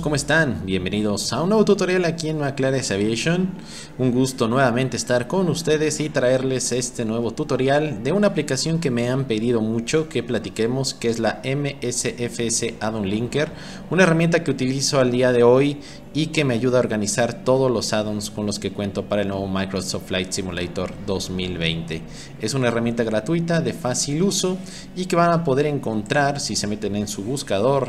¿cómo están? Bienvenidos a un nuevo tutorial aquí en McLaren Aviation. Un gusto nuevamente estar con ustedes y traerles este nuevo tutorial de una aplicación que me han pedido mucho que platiquemos, que es la MSFS Addon Linker, una herramienta que utilizo al día de hoy y que me ayuda a organizar todos los add-ons con los que cuento para el nuevo Microsoft Flight Simulator 2020. Es una herramienta gratuita de fácil uso y que van a poder encontrar si se meten en su buscador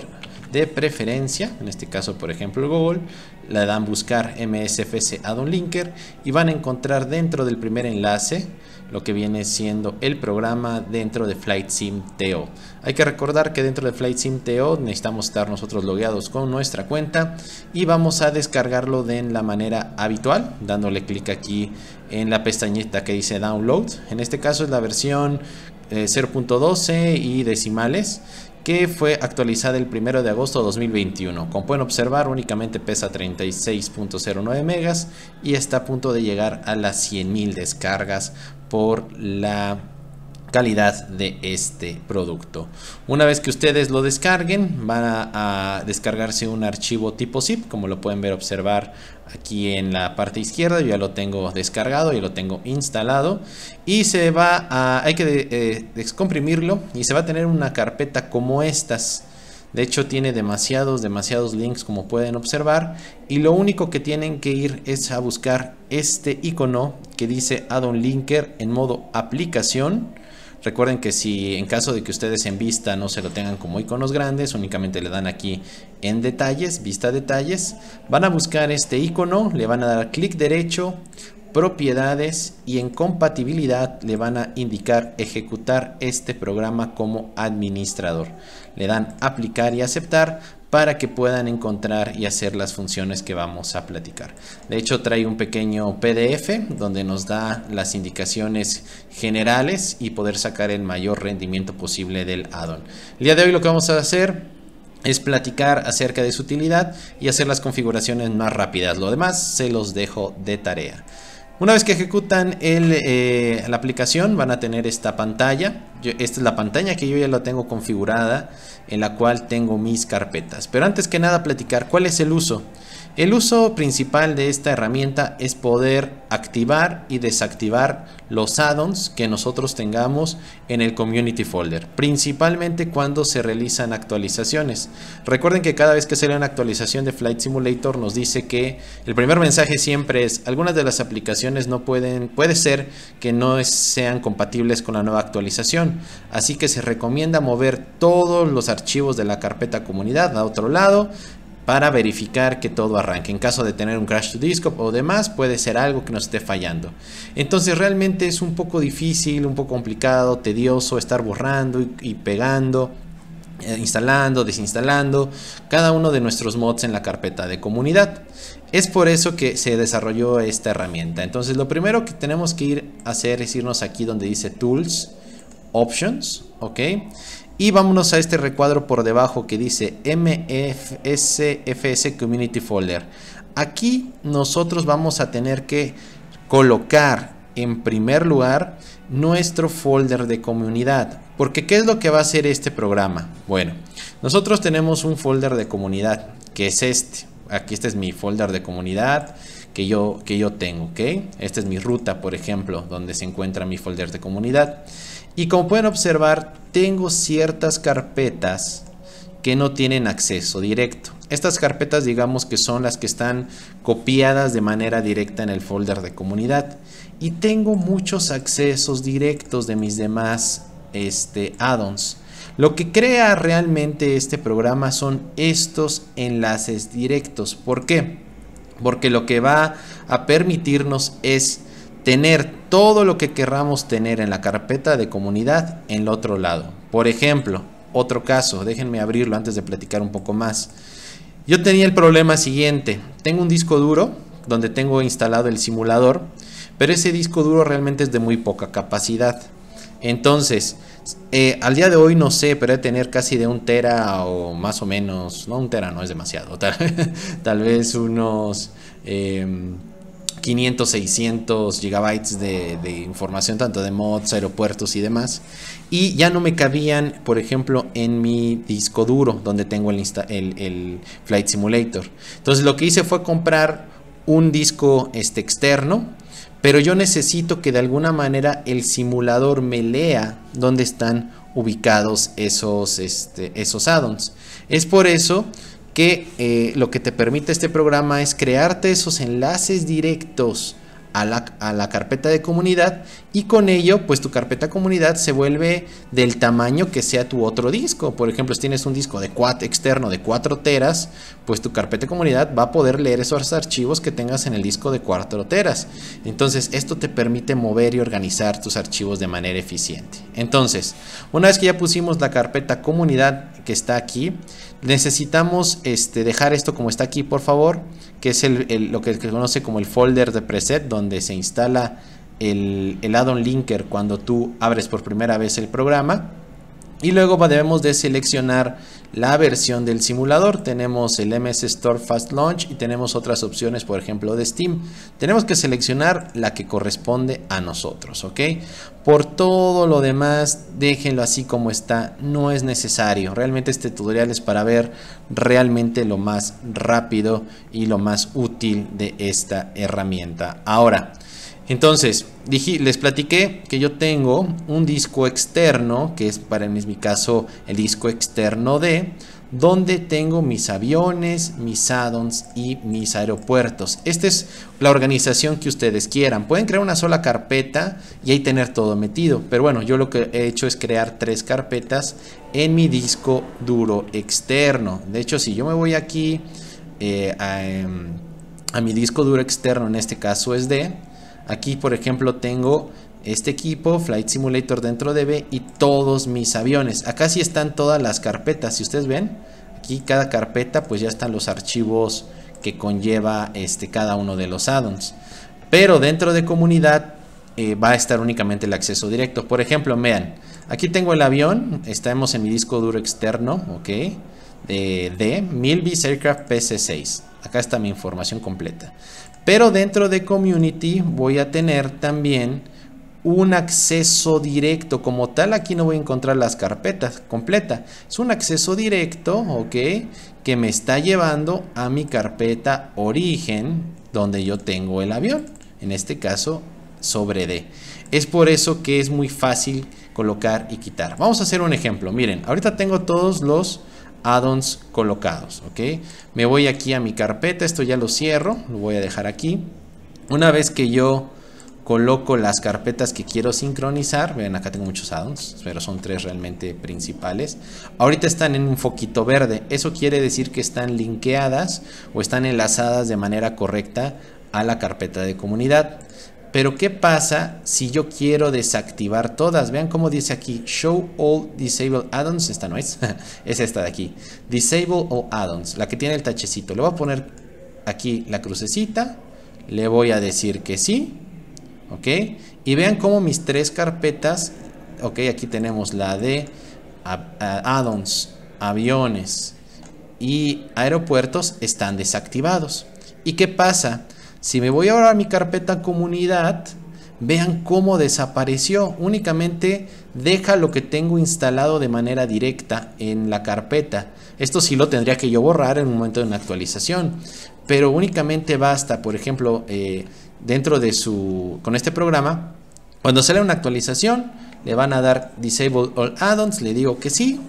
de preferencia, en este caso por ejemplo Google, le dan buscar MSFS Add-on Linker y van a encontrar dentro del primer enlace lo que viene siendo el programa dentro de Flight Sim TO. Hay que recordar que dentro de Flight Sim TO necesitamos estar nosotros logueados con nuestra cuenta y vamos a descargarlo de la manera habitual, dándole clic aquí en la pestañita que dice Download. En este caso es la versión 0.12 eh, y decimales que fue actualizada el 1 de agosto de 2021. Como pueden observar, únicamente pesa 36.09 megas y está a punto de llegar a las 100.000 descargas por la calidad de este producto. Una vez que ustedes lo descarguen, van a, descargarse un archivo tipo zip, como lo pueden ver observar aquí en la parte izquierda. Yo ya lo tengo descargado, y lo tengo instalado y se va a, hay que eh, descomprimirlo y se va a tener una carpeta como estas. De hecho tiene demasiados, demasiados links como pueden observar. Y lo único que tienen que ir es a buscar este icono que dice Addon Linker en modo aplicación. Recuerden que si en caso de que ustedes en vista no se lo tengan como iconos grandes, únicamente le dan aquí en detalles, vista detalles, van a buscar este icono, le van a dar clic derecho, propiedades y en compatibilidad le van a indicar ejecutar este programa como administrador. Le dan aplicar y aceptar para que puedan encontrar y hacer las funciones que vamos a platicar. De hecho trae un pequeño PDF donde nos da las indicaciones generales y poder sacar el mayor rendimiento posible del addon El día de hoy lo que vamos a hacer es platicar acerca de su utilidad y hacer las configuraciones más rápidas. Lo demás se los dejo de tarea. Una vez que ejecutan eh, la aplicación van a tener esta pantalla. esta es la pantalla que yo ya la tengo configurada en la cual tengo mis carpetas. Pero antes que nada platicar cuál es el uso. El uso principal de esta herramienta es poder activar y desactivar los add-ons que nosotros tengamos en el Community Folder, principalmente cuando se realizan actualizaciones. Recuerden que cada vez que sale una actualización de Flight Simulator nos dice que el primer mensaje siempre es algunas de las aplicaciones no pueden, puede ser que no sean compatibles con la nueva actualización, así que se recomienda mover todos los archivos de la carpeta comunidad a otro lado para verificar que todo arranque. En caso de tener un crash to disco o demás, puede ser algo que nos esté fallando. Entonces realmente es un poco difícil, un poco complicado, tedioso estar borrando y, y pegando eh, instalando, desinstalando cada uno de nuestros mods en la carpeta de comunidad. Es por eso que se desarrolló esta herramienta. Entonces lo primero que tenemos que ir a hacer es irnos aquí donde dice Tools, Options, ¿ok? Y vámonos a este recuadro por debajo que dice MFSFS Community Folder. Aquí nosotros vamos a tener que colocar en primer lugar nuestro folder de comunidad. Porque ¿qué es lo que va a hacer este programa? Bueno, nosotros tenemos un folder de comunidad que es este. Aquí este es mi folder de comunidad que yo, que yo tengo, Esta es mi ruta, por ejemplo, donde se encuentra mi folder de comunidad. Y como pueden observar, tengo ciertas carpetas que no tienen acceso directo. Estas carpetas digamos que son las que están copiadas de manera directa en el folder de comunidad. Y tengo muchos accesos directos de mis demás este, add-ons. Lo que crea realmente este programa son estos enlaces directos. ¿Por qué? Porque lo que va a permitirnos es tener todo lo que querramos tener en la carpeta de comunidad en el otro lado. Por ejemplo, otro caso, déjenme abrirlo antes de platicar un poco más. Yo tenía el problema siguiente, tengo un disco duro donde tengo instalado el simulador, pero ese disco duro realmente es de muy poca capacidad. Entonces, eh, al día de hoy no sé, pero de tener casi de un tera o más o menos, no un tera no es demasiado, tal, vez unos... Em, 500, 600 gigabytes de, información, tanto de mods, aeropuertos y demás. Y ya no me cabían, por ejemplo, en mi disco duro, donde tengo el, Flight Simulator. Entonces lo que hice fue comprar un disco este, externo, pero yo necesito que de alguna manera el simulador me lea dónde están ubicados esos, este, esos add-ons. Es por eso que eh, lo que te permite este programa es crearte esos enlaces directos a la, carpeta de comunidad y con ello pues tu carpeta comunidad se vuelve del tamaño que sea tu otro disco por ejemplo si tienes un disco de cuatro, externo de 4 teras pues tu carpeta comunidad va a poder leer esos archivos que tengas en el disco de 4 teras entonces esto te permite mover y organizar tus archivos de manera eficiente entonces una vez que ya pusimos la carpeta comunidad que está aquí. Necesitamos este, dejar esto como está aquí, por favor, que es el, lo que se conoce como el folder de preset, donde se instala el, el linker cuando tú abres por primera vez el programa. Y luego debemos de seleccionar la versión del simulador. Tenemos el MS Store Fast Launch y tenemos otras opciones, por ejemplo, de Steam. Tenemos que seleccionar la que corresponde a nosotros, ¿ok? Por todo lo demás, déjenlo así como está, no es necesario. Realmente este tutorial es para ver realmente lo más rápido y lo más útil de esta herramienta. Ahora, entonces, les platiqué que yo tengo un disco externo, que es para mí, mi caso el disco externo D, donde tengo mis aviones, mis addons y mis aeropuertos. Esta es la organización que ustedes quieran. Pueden crear una sola carpeta y ahí tener todo metido. Pero bueno, yo lo que he hecho es crear tres carpetas en mi disco duro externo. De hecho, si yo me voy aquí eh, a, em, a mi disco duro externo, en este caso es D, Aquí, por ejemplo, tengo este equipo, Flight Simulator dentro de B y todos mis aviones. Acá sí están todas las carpetas, si ustedes ven, aquí cada carpeta pues ya están los archivos que conlleva este, cada uno de los addons. Pero dentro de comunidad eh, va a estar únicamente el acceso directo. Por ejemplo, vean, aquí tengo el avión, estamos en mi disco duro externo, ok, de, milvis Aircraft PC6. Acá está mi información completa. Pero dentro de Community voy a tener también un acceso directo. Como tal, aquí no voy a encontrar las carpetas completa. Es un acceso directo, ¿ok? Que me está llevando a mi carpeta origen, donde yo tengo el avión. En este caso, sobre D. Es por eso que es muy fácil colocar y quitar. Vamos a hacer un ejemplo. Miren, ahorita tengo todos los addons colocados. ¿ok? Me voy aquí a mi carpeta, esto ya lo cierro, lo voy a dejar aquí. Una vez que yo coloco las carpetas que quiero sincronizar, vean acá tengo muchos addons, pero son tres realmente principales. Ahorita están en un foquito verde, eso quiere decir que están linkeadas o están enlazadas de manera correcta a la carpeta de comunidad. Pero ¿qué pasa si yo quiero desactivar todas? Vean cómo dice aquí, show all disabled add-ons. Esta no es, es esta de aquí. Disable all add-ons, la que tiene el tachecito. Le voy a poner aquí la crucecita, le voy a decir que sí, ¿ok? Y vean cómo mis tres carpetas, ok, aquí tenemos la de add-ons, aviones y aeropuertos están desactivados. ¿Y qué pasa? Si me voy a borrar mi carpeta comunidad, vean cómo desapareció. Únicamente deja lo que tengo instalado de manera directa en la carpeta. Esto sí lo tendría que yo borrar en un momento de una actualización. Pero únicamente basta, por ejemplo, eh, dentro de su. con este programa. Cuando sale una actualización, le van a dar Disable All Add-ons, le digo que sí,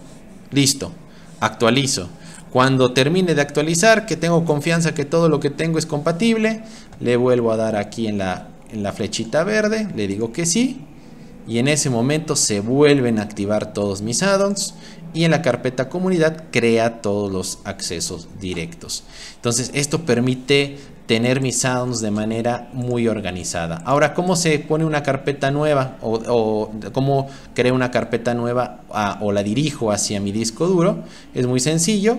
listo, actualizo. Cuando termine de actualizar, que tengo confianza que todo lo que tengo es compatible, le vuelvo a dar aquí en la, en la flechita verde, le digo que sí. Y en ese momento se vuelven a activar todos mis addons. y en la carpeta comunidad crea todos los accesos directos. Entonces esto permite tener mis addons de manera muy organizada. Ahora, ¿cómo se pone una carpeta nueva o, cómo creo una carpeta nueva ah, o la dirijo hacia mi disco duro? Es muy sencillo.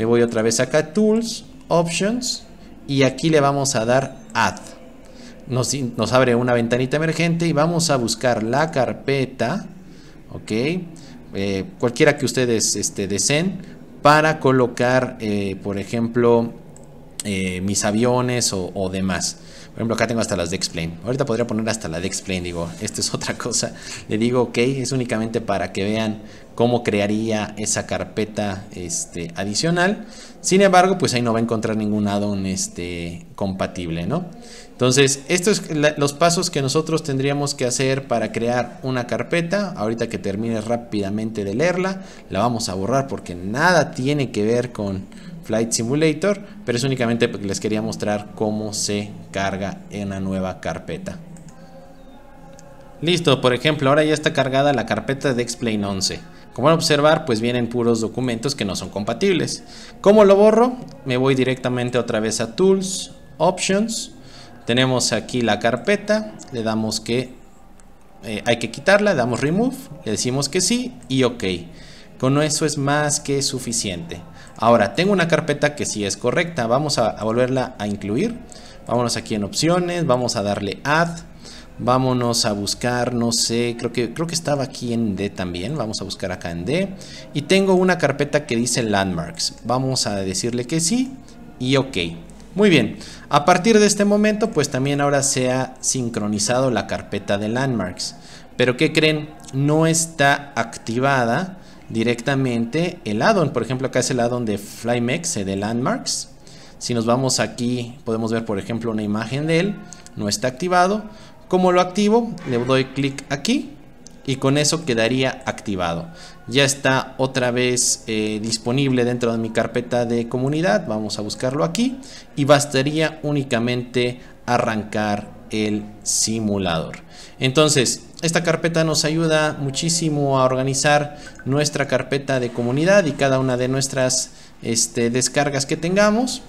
Me voy otra vez acá, Tools, Options, y aquí le vamos a dar Add. Nos, abre una ventanita emergente y vamos a buscar la carpeta, ok, eh, cualquiera que ustedes este, deseen, para colocar, eh, por ejemplo, eh, mis aviones o demás. Por ejemplo, acá tengo hasta las de explain. Ahorita podría poner hasta la de explain. Digo, esto es otra cosa. Le digo, ok, es únicamente para que vean cómo crearía esa carpeta este, adicional. Sin embargo, pues ahí no va a encontrar ningún addon este, compatible, ¿no? Entonces, estos son los pasos que nosotros tendríamos que hacer para crear una carpeta. Ahorita que termine rápidamente de leerla, la vamos a borrar porque nada tiene que ver con Flight Simulator, pero es únicamente porque les quería mostrar cómo se carga en la nueva carpeta. Listo, por ejemplo, ahora ya está cargada la carpeta de Explain 11. Como van a observar, pues vienen puros documentos que no son compatibles. como lo borro? Me voy directamente otra vez a Tools, Options. Tenemos aquí la carpeta, le damos que eh, hay que quitarla, damos Remove, le decimos que sí y OK. Con eso es más que suficiente. Ahora, tengo una carpeta que sí es correcta. Vamos a, volverla a incluir. Vámonos aquí en opciones. Vamos a darle add. Vámonos a buscar, no sé, creo que, creo que estaba aquí en D también. Vamos a buscar acá en D. Y tengo una carpeta que dice Landmarks. Vamos a decirle que sí y OK. Muy bien, a partir de este momento pues también ahora se ha sincronizado la carpeta de Landmarks. Pero ¿qué creen? No está activada directamente el addon. Por ejemplo, acá es el addon de Flymex, eh, de Landmarks. Si nos vamos aquí, podemos ver, por ejemplo, una imagen de él. No está activado. como lo activo? Le doy clic aquí y con eso quedaría activado. Ya está otra vez eh, disponible dentro de mi carpeta de comunidad. Vamos a buscarlo aquí y bastaría únicamente arrancar el simulador. Entonces, esta carpeta nos ayuda muchísimo a organizar nuestra carpeta de comunidad y cada una de nuestras este, descargas que tengamos.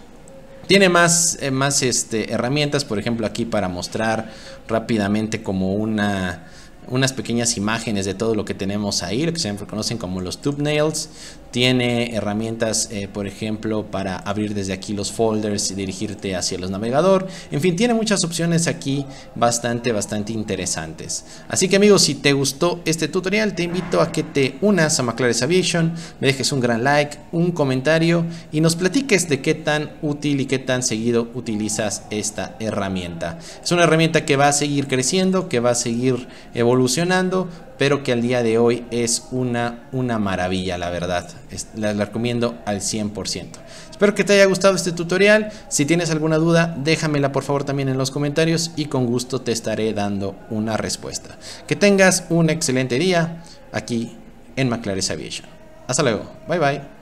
Tiene más, eh, más este, herramientas, por ejemplo aquí para mostrar rápidamente como una, unas pequeñas imágenes de todo lo que tenemos ahí, que se conocen como los thumbnails. Tiene herramientas, eh, por ejemplo, para abrir desde aquí los folders y dirigirte hacia los navegador. En fin, tiene muchas opciones aquí bastante, bastante interesantes. Así que amigos, si te gustó este tutorial, te invito a que te unas a McLaren Aviation, me dejes un gran like, un comentario y nos platiques de qué tan útil y qué tan seguido utilizas esta herramienta. Es una herramienta que va a seguir creciendo, que va a seguir evolucionando Espero que al día de hoy es una, una maravilla, la verdad. la, recomiendo al 100%. Espero que te haya gustado este tutorial. Si tienes alguna duda, déjamela por favor también en los comentarios y con gusto te estaré dando una respuesta. Que tengas un excelente día aquí en McLaren Aviation. Hasta luego. Bye bye.